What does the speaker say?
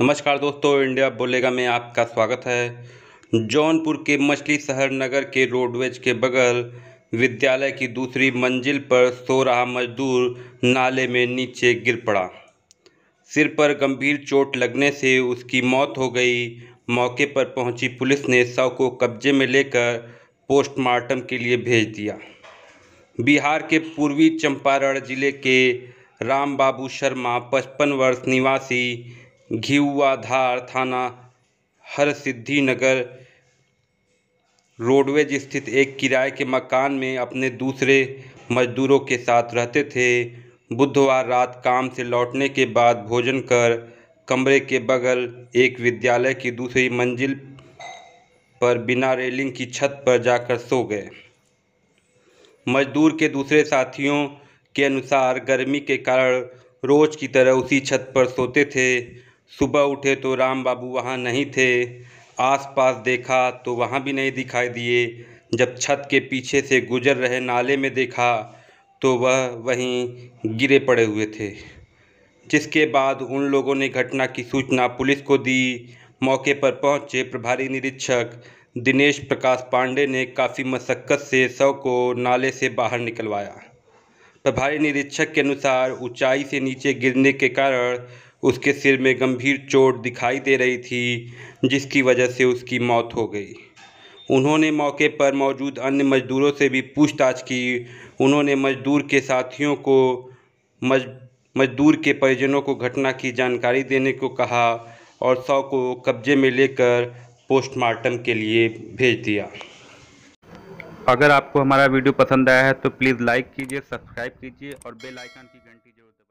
नमस्कार दोस्तों इंडिया बोलेगा में आपका स्वागत है जौनपुर के मछली शहर नगर के रोडवेज के बगल विद्यालय की दूसरी मंजिल पर सो रहा मजदूर नाले में नीचे गिर पड़ा सिर पर गंभीर चोट लगने से उसकी मौत हो गई मौके पर पहुंची पुलिस ने शव को कब्जे में लेकर पोस्टमार्टम के लिए भेज दिया बिहार के पूर्वी चंपारण जिले के रामबाबू शर्मा पचपन वर्ष निवासी घिउआधार थाना हरसिद्धि नगर रोडवेज स्थित एक किराए के मकान में अपने दूसरे मजदूरों के साथ रहते थे बुधवार रात काम से लौटने के बाद भोजन कर कमरे के बगल एक विद्यालय की दूसरी मंजिल पर बिना रेलिंग की छत पर जाकर सो गए मज़दूर के दूसरे साथियों के अनुसार गर्मी के कारण रोज़ की तरह उसी छत पर सोते थे सुबह उठे तो राम बाबू वहाँ नहीं थे आस पास देखा तो वहाँ भी नहीं दिखाई दिए जब छत के पीछे से गुजर रहे नाले में देखा तो वह वहीं गिरे पड़े हुए थे जिसके बाद उन लोगों ने घटना की सूचना पुलिस को दी मौके पर पहुंचे प्रभारी निरीक्षक दिनेश प्रकाश पांडे ने काफ़ी मशक्क़त से शव को नाले से बाहर निकलवाया प्रभारी निरीक्षक के अनुसार ऊंचाई से नीचे गिरने के कारण उसके सिर में गंभीर चोट दिखाई दे रही थी जिसकी वजह से उसकी मौत हो गई उन्होंने मौके पर मौजूद अन्य मजदूरों से भी पूछताछ की उन्होंने मजदूर के साथियों को मज मजदूर के परिजनों को घटना की जानकारी देने को कहा और शव को कब्जे में लेकर पोस्टमार्टम के लिए भेज दिया अगर आपको हमारा वीडियो पसंद आया है तो प्लीज़ लाइक कीजिए सब्सक्राइब कीजिए और बेल आइकन की घंटी जरूर